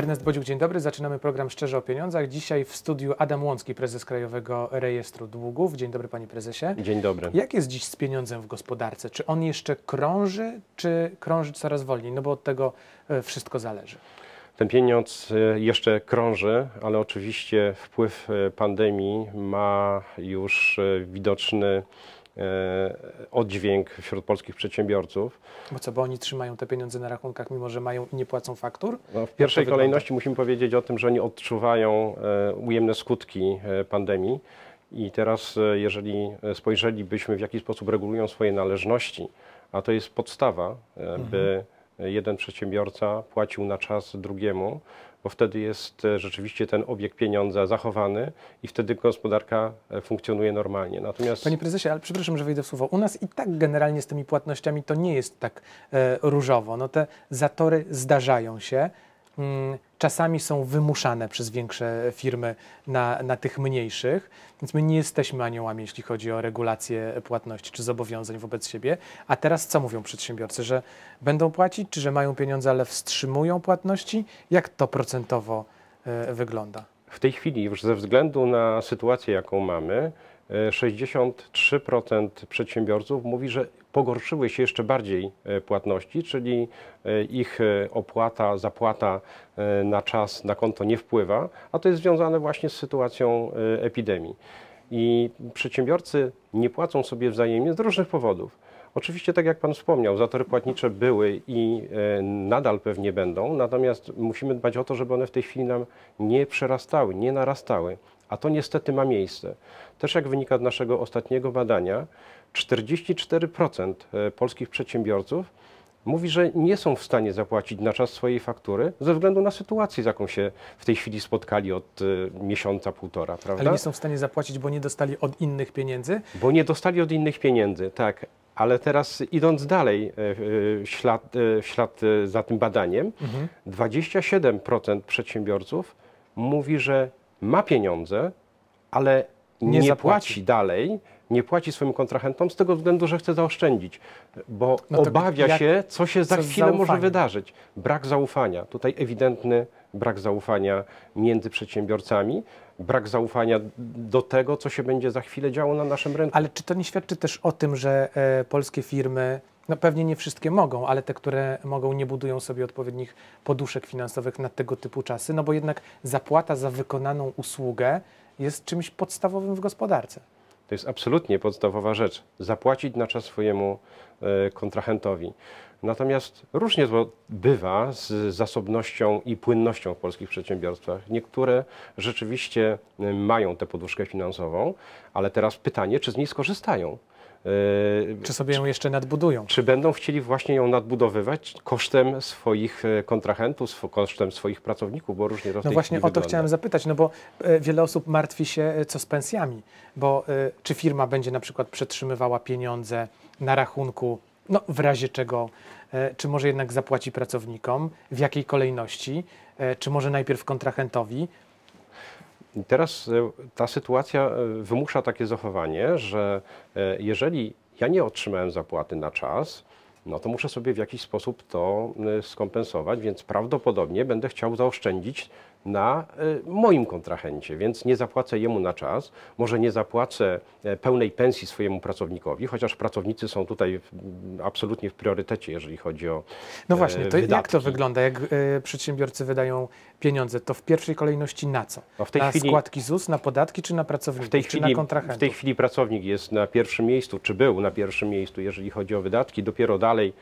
Ernest Bodziuk, dzień dobry. Zaczynamy program Szczerze o Pieniądzach. Dzisiaj w studiu Adam Łącki, prezes Krajowego Rejestru Długów. Dzień dobry, panie prezesie. Dzień dobry. Jak jest dziś z pieniądzem w gospodarce? Czy on jeszcze krąży, czy krąży coraz wolniej? No bo od tego e, wszystko zależy. Ten pieniądz e, jeszcze krąży, ale oczywiście wpływ e, pandemii ma już widoczny E, oddźwięk wśród polskich przedsiębiorców. Bo co, bo oni trzymają te pieniądze na rachunkach, mimo że mają i nie płacą faktur? No, w pierwszej kolejności musimy powiedzieć o tym, że oni odczuwają e, ujemne skutki e, pandemii. I teraz, jeżeli spojrzelibyśmy, w jaki sposób regulują swoje należności, a to jest podstawa, by mhm. jeden przedsiębiorca płacił na czas drugiemu, bo wtedy jest e, rzeczywiście ten obieg pieniądza zachowany i wtedy gospodarka e, funkcjonuje normalnie. Natomiast... Panie prezesie, ale przepraszam, że wejdę w słowo. U nas i tak generalnie z tymi płatnościami to nie jest tak e, różowo. No te zatory zdarzają się. Mm, czasami są wymuszane przez większe firmy na, na tych mniejszych, więc my nie jesteśmy aniołami, jeśli chodzi o regulację płatności czy zobowiązań wobec siebie. A teraz co mówią przedsiębiorcy, że będą płacić, czy że mają pieniądze, ale wstrzymują płatności? Jak to procentowo y, wygląda? W tej chwili już ze względu na sytuację, jaką mamy, 63% e, przedsiębiorców mówi, że pogorszyły się jeszcze bardziej e, płatności, czyli e, ich opłata, zapłata na czas na konto nie wpływa, a to jest związane właśnie z sytuacją epidemii. I przedsiębiorcy nie płacą sobie wzajemnie z różnych powodów Oczywiście, tak jak Pan wspomniał, zatory płatnicze były i e, nadal pewnie będą, natomiast musimy dbać o to, żeby one w tej chwili nam nie przerastały, nie narastały, a to niestety ma miejsce. Też jak wynika z naszego ostatniego badania, 44% e, polskich przedsiębiorców mówi, że nie są w stanie zapłacić na czas swojej faktury ze względu na sytuację, z jaką się w tej chwili spotkali od y, miesiąca, półtora, prawda? Ale nie są w stanie zapłacić, bo nie dostali od innych pieniędzy? Bo nie dostali od innych pieniędzy, tak. Ale teraz idąc dalej e, e, e, w ślad, w ślad za tym badaniem, mhm. 27% przedsiębiorców mówi, że ma pieniądze, ale nie, nie płaci dalej, nie płaci swoim kontrahentom z tego względu, że chce zaoszczędzić, bo no obawia się, co się za chwilę zaufanie. może wydarzyć. Brak zaufania. Tutaj ewidentny brak zaufania między przedsiębiorcami, brak zaufania do tego, co się będzie za chwilę działo na naszym rynku. Ale czy to nie świadczy też o tym, że e, polskie firmy no pewnie nie wszystkie mogą, ale te, które mogą, nie budują sobie odpowiednich poduszek finansowych na tego typu czasy, no bo jednak zapłata za wykonaną usługę jest czymś podstawowym w gospodarce. To jest absolutnie podstawowa rzecz. Zapłacić na czas swojemu e, kontrahentowi. Natomiast różnie to bywa z zasobnością i płynnością w polskich przedsiębiorstwach. Niektóre rzeczywiście e, mają tę poduszkę finansową, ale teraz pytanie, czy z niej skorzystają? E, czy sobie ją jeszcze nadbudują? Czy będą chcieli właśnie ją nadbudowywać kosztem swoich e, kontrahentów, kosztem swoich pracowników, bo różnie to No właśnie o to wygląda. chciałem zapytać, no bo e, wiele osób martwi się co z pensjami, bo czy firma będzie na przykład przetrzymywała pieniądze na rachunku, no w razie czego, czy może jednak zapłaci pracownikom, w jakiej kolejności, czy może najpierw kontrahentowi, teraz e, ta sytuacja e, wymusza takie zachowanie, że e, jeżeli ja nie otrzymałem zapłaty na czas, no to muszę sobie w jakiś sposób to skompensować, więc prawdopodobnie będę chciał zaoszczędzić na y, moim kontrahencie, więc nie zapłacę jemu na czas, może nie zapłacę e, pełnej pensji swojemu pracownikowi, chociaż pracownicy są tutaj absolutnie w priorytecie, jeżeli chodzi o No właśnie, e, to wydatki. jak to wygląda, jak e, przedsiębiorcy wydają pieniądze, to w pierwszej kolejności na co? No w tej na chwili, składki ZUS, na podatki czy na pracowników, w tej chwili, na kontrahentów? W tej chwili pracownik jest na pierwszym miejscu, czy był na pierwszym miejscu, jeżeli chodzi o wydatki, dopiero dalej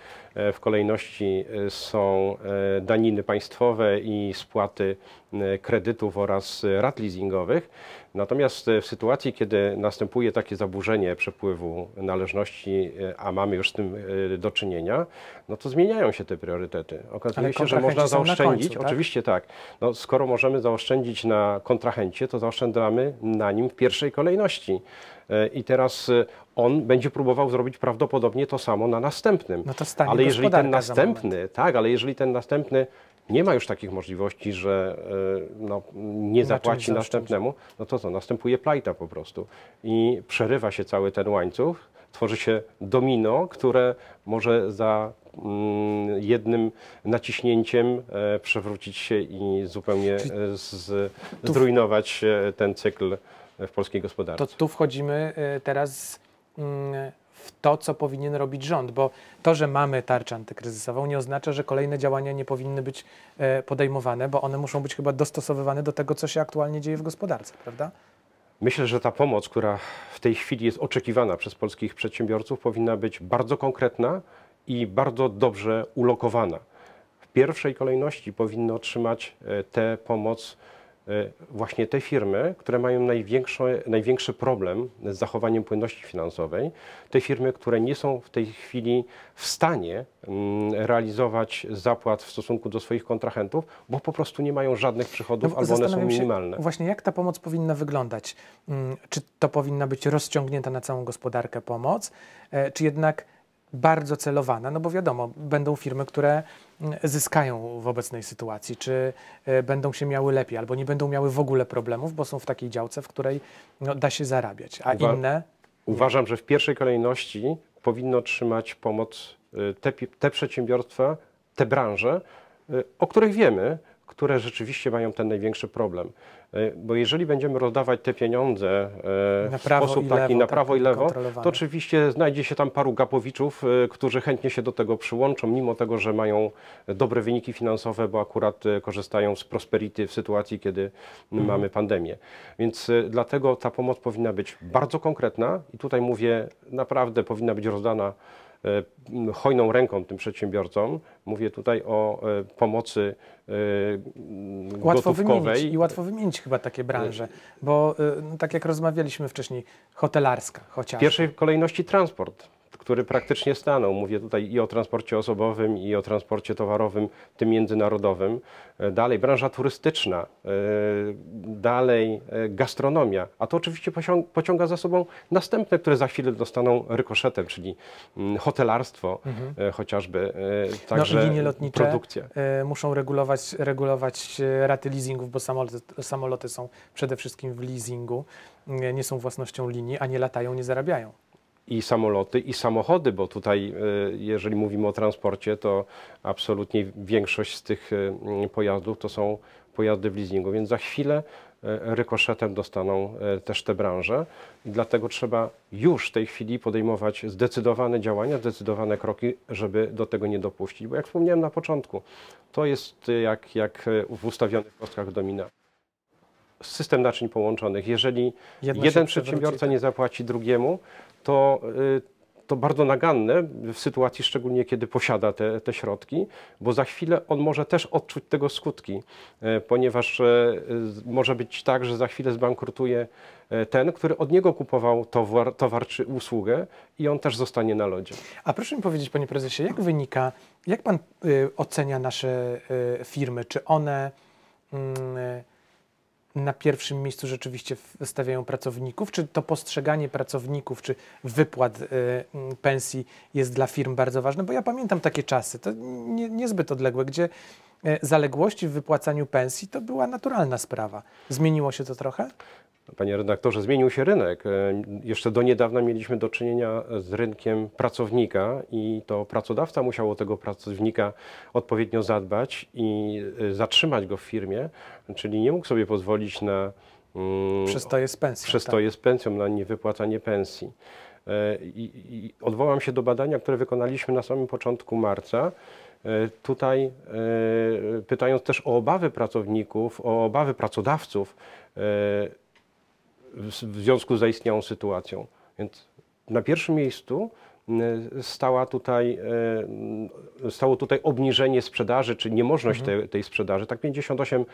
w kolejności są daniny państwowe i spłaty E, kredytów oraz e, rat leasingowych. Natomiast e, w sytuacji, kiedy następuje takie zaburzenie przepływu należności, a mamy już z tym do czynienia, no to zmieniają się te priorytety. Okazuje się, że można zaoszczędzić, końcu, tak? oczywiście tak. No, skoro możemy zaoszczędzić na kontrahencie, to zaoszczędzamy na nim w pierwszej kolejności. I teraz on będzie próbował zrobić prawdopodobnie to samo na następnym. No ale jeżeli ten następny, tak, ale jeżeli ten następny nie ma już takich możliwości, że e, no, nie zapłaci znaczy? następnemu, no to co, następuje plajta po prostu i przerywa się cały ten łańcuch, tworzy się domino, które może za mm, jednym naciśnięciem e, przewrócić się i zupełnie e, z, zrujnować ten cykl w polskiej gospodarce. To tu wchodzimy teraz mm, w to, co powinien robić rząd, bo to, że mamy tarczę antykryzysową, nie oznacza, że kolejne działania nie powinny być e, podejmowane, bo one muszą być chyba dostosowywane do tego, co się aktualnie dzieje w gospodarce, prawda? Myślę, że ta pomoc, która w tej chwili jest oczekiwana przez polskich przedsiębiorców, powinna być bardzo konkretna i bardzo dobrze ulokowana. W pierwszej kolejności powinny otrzymać e, tę pomoc E, właśnie te firmy, które mają największy, największy problem z zachowaniem płynności finansowej, te firmy, które nie są w tej chwili w stanie mm, realizować zapłat w stosunku do swoich kontrahentów, bo po prostu nie mają żadnych przychodów no, albo one są minimalne. właśnie jak ta pomoc powinna wyglądać? Mm, czy to powinna być rozciągnięta na całą gospodarkę pomoc, e, czy jednak bardzo celowana, no bo wiadomo, będą firmy, które zyskają w obecnej sytuacji? Czy e, będą się miały lepiej, albo nie będą miały w ogóle problemów, bo są w takiej działce, w której no, da się zarabiać, a Uwa inne. Uważam, że w pierwszej kolejności powinno otrzymać pomoc e, te, te przedsiębiorstwa, te branże, e, o których wiemy, które rzeczywiście mają ten największy problem. E, bo jeżeli będziemy rozdawać te pieniądze e, w sposób taki lewo, na tak prawo tak, i lewo, to oczywiście znajdzie się tam paru gapowiczów, e, którzy chętnie się do tego przyłączą, mimo tego, że mają dobre wyniki finansowe, bo akurat korzystają z prosperity w sytuacji, kiedy mhm. mamy pandemię. Więc dlatego ta pomoc powinna być bardzo konkretna i tutaj mówię, naprawdę powinna być rozdana hojną ręką tym przedsiębiorcom. Mówię tutaj o pomocy łatwo gotówkowej. Wymienić i łatwo wymienić chyba takie branże, y, bo y, no, tak jak rozmawialiśmy wcześniej, hotelarska chociaż. W pierwszej kolejności transport który praktycznie stanął. Mówię tutaj i o transporcie osobowym, i o transporcie towarowym, tym międzynarodowym. E, dalej branża turystyczna, e, dalej e, gastronomia, a to oczywiście pociąga za sobą następne, które za chwilę dostaną rykoszetem, czyli mm, hotelarstwo mhm. chociażby, no, także no, linie lotnicze produkcja. muszą regulować, regulować raty leasingów, bo samoloty, samoloty są przede wszystkim w leasingu, nie są własnością linii, a nie latają, nie zarabiają i samoloty, i samochody, bo tutaj, e, jeżeli mówimy o transporcie, to absolutnie większość z tych e, pojazdów to są pojazdy w leasingu, więc za chwilę e, rykoszetem dostaną też te branże. Dlatego trzeba już w tej chwili podejmować zdecydowane działania, zdecydowane kroki, żeby do tego nie dopuścić. Bo jak wspomniałem na początku, to jest jak, jak w ustawionych kostkach domina system naczyń połączonych. Jeżeli Jedno jeden przedsiębiorca tak. nie zapłaci drugiemu, to y, to bardzo naganne w sytuacji szczególnie, kiedy posiada te, te środki, bo za chwilę on może też odczuć tego skutki, y, ponieważ y, może być tak, że za chwilę zbankrutuje ten, który od niego kupował towar, towar czy usługę i on też zostanie na lodzie. A proszę mi powiedzieć, panie prezesie, jak wynika, jak pan ocenia nasze firmy? Czy one mm, na pierwszym miejscu rzeczywiście stawiają pracowników? Czy to postrzeganie pracowników, czy wypłat y, mm, pensji jest dla firm bardzo ważne? Bo ja pamiętam takie czasy, to nie, niezbyt odległe, gdzie e, zaległości w wypłacaniu pensji to była naturalna sprawa. Zmieniło się to trochę? Panie redaktorze, zmienił się rynek. E, jeszcze do niedawna mieliśmy do czynienia z rynkiem pracownika i to pracodawca musiał o tego pracownika odpowiednio zadbać i e, zatrzymać go w firmie, czyli nie mógł sobie pozwolić na mm, przestoje z pensją. przestoje tak. z pensją, na niewypłacanie pensji. E, I, I odwołam się do badania, które wykonaliśmy na samym początku marca. Tutaj pytając też o obawy pracowników, o obawy pracodawców, w związku z zaistniałą sytuacją. Więc na pierwszym miejscu y, stała tutaj, y, stało tutaj obniżenie sprzedaży, czy niemożność mhm. tej, tej sprzedaży. Tak 58%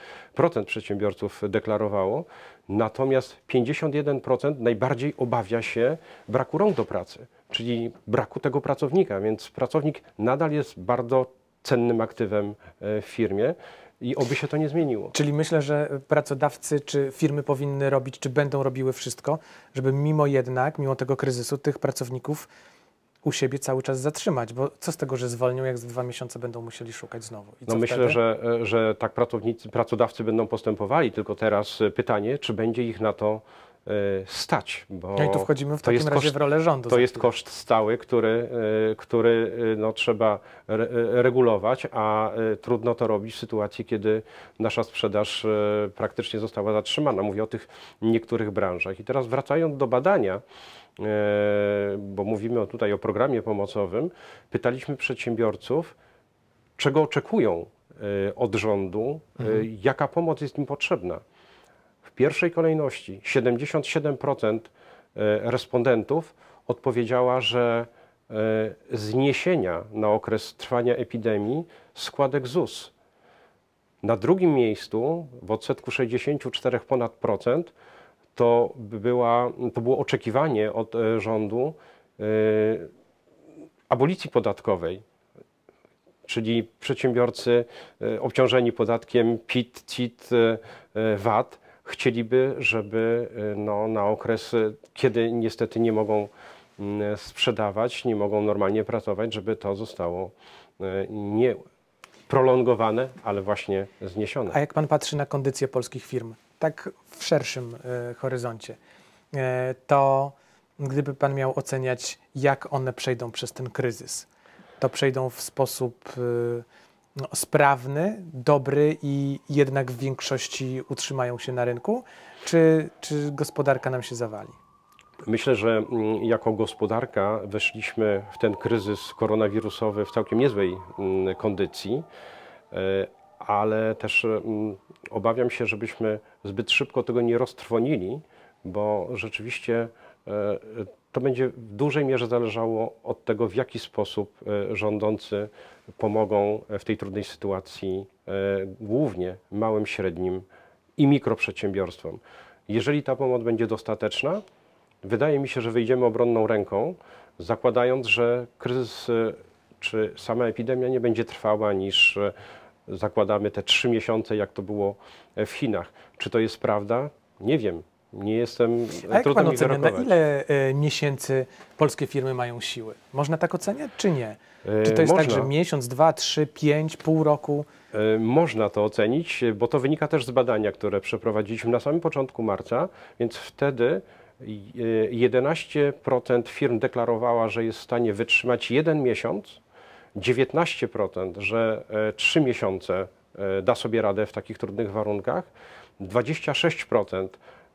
przedsiębiorców deklarowało, natomiast 51% najbardziej obawia się braku rąk do pracy, czyli braku tego pracownika, więc pracownik nadal jest bardzo cennym aktywem y, w firmie i oby się to nie zmieniło. Czyli myślę, że pracodawcy czy firmy powinny robić, czy będą robiły wszystko, żeby mimo jednak, mimo tego kryzysu, tych pracowników u siebie cały czas zatrzymać, bo co z tego, że zwolnią, jak za dwa miesiące będą musieli szukać znowu? no myślę, że, że tak pracownicy, pracodawcy będą postępowali, tylko teraz e, pytanie, czy będzie ich na to Y, stać. Bo no i tu wchodzimy w to takim razie koszt, w rolę rządu. To jest koszt stały, który, y, który y, no, trzeba re regulować, a trudno to robić w sytuacji, kiedy nasza sprzedaż praktycznie została zatrzymana. Mówię o tych niektórych branżach. I teraz wracając do badania, bo mówimy tutaj o programie pomocowym, pytaliśmy przedsiębiorców, czego oczekują od rządu, mhm. jaka pomoc jest im potrzebna pierwszej kolejności 77% e, respondentów odpowiedziała, że e, zniesienia na okres trwania epidemii składek ZUS. Na drugim miejscu w odsetku 64 ponad procent to, była, to było oczekiwanie od e, rządu abolicji podatkowej, czyli przedsiębiorcy obciążeni podatkiem PIT, CIT, VAT chcieliby, żeby y, no, na okres, y, kiedy niestety nie mogą mm, sprzedawać, nie mogą normalnie pracować, żeby to zostało y, nie prolongowane, ale właśnie zniesione. A jak pan patrzy na kondycję polskich firm, tak w szerszym y, horyzoncie, y, to gdyby pan miał oceniać, jak one przejdą przez ten kryzys, to przejdą w sposób y, no, sprawny, dobry i jednak w większości utrzymają się na rynku, czy, czy gospodarka nam się zawali? Myślę, że mm, jako gospodarka weszliśmy w ten kryzys koronawirusowy w całkiem niezłej mm, kondycji, e, ale też mm, obawiam się, żebyśmy zbyt szybko tego nie roztrwonili, bo rzeczywiście e, to będzie w dużej mierze zależało od tego, w jaki sposób e, rządzący pomogą e, w tej trudnej sytuacji e, głównie małym, średnim i mikroprzedsiębiorstwom. Jeżeli ta pomoc będzie dostateczna, wydaje mi się, że wyjdziemy obronną ręką, zakładając, że kryzys czy sama epidemia nie będzie trwała niż zakładamy te trzy miesiące, jak to było w Chinach. Czy to jest prawda? Nie wiem nie jestem. A jak pan ocenia, na ile e, miesięcy polskie firmy mają siły? Można tak oceniać, czy nie? E, czy to jest można. tak, że miesiąc, dwa, trzy, pięć, pół roku? E, można to ocenić, bo to wynika też z badania, które przeprowadziliśmy na samym początku marca, więc wtedy 11% firm deklarowała, że jest w stanie wytrzymać jeden miesiąc, 19%, że trzy miesiące da sobie radę w takich trudnych warunkach, 26%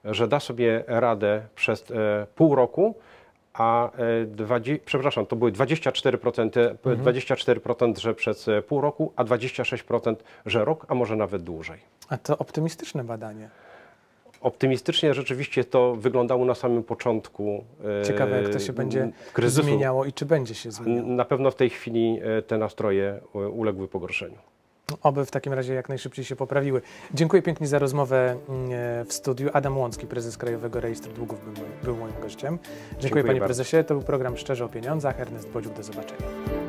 że da sobie radę przez e, pół roku, a 20, e, przepraszam, to były 24%, 24%, mhm. że przez e, pół roku, a 26%, że rok, a może nawet dłużej. A to optymistyczne badanie. Optymistycznie rzeczywiście to wyglądało na samym początku. Ciekawe, jak to się będzie kryzysu. zmieniało i czy będzie się zmieniało. Na pewno w tej chwili te nastroje uległy pogorszeniu. Oby w takim razie jak najszybciej się poprawiły. Dziękuję pięknie za rozmowę mm, e, w studiu. Adam Łącki, prezes Krajowego Rejestru Długów, był, moim gościem. Dziękuję, Dziękuję panie bardzo. prezesie. To był program Szczerze o Pieniądzach. Ernest Bodziuk, do zobaczenia.